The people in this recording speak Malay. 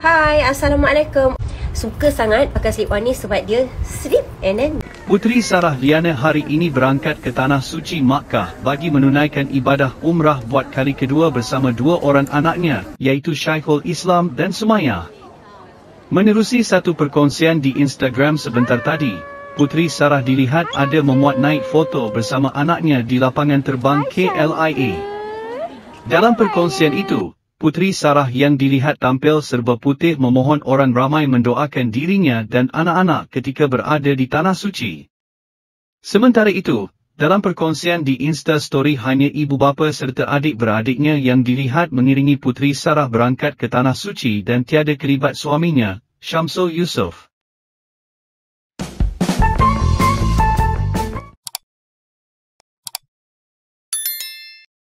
Hai, Assalamualaikum. Suka sangat pakai slip on ni sebab dia slip and then... Puteri Sarah Liana hari ini berangkat ke Tanah Suci Makkah bagi menunaikan ibadah umrah buat kali kedua bersama dua orang anaknya, iaitu Syaihul Islam dan Sumaya. Menerusi satu perkongsian di Instagram sebentar tadi, Puteri Sarah dilihat ada memuat naik foto bersama anaknya di lapangan terbang KLIA. Dalam perkongsian itu, Putri Sarah yang dilihat tampil serba putih memohon orang ramai mendoakan dirinya dan anak-anak ketika berada di Tanah Suci. Sementara itu, dalam perkongsian di Insta Story hanya ibu bapa serta adik-beradiknya yang dilihat mengiringi Putri Sarah berangkat ke Tanah Suci dan tiada keribat suaminya, Syamsul Yusof.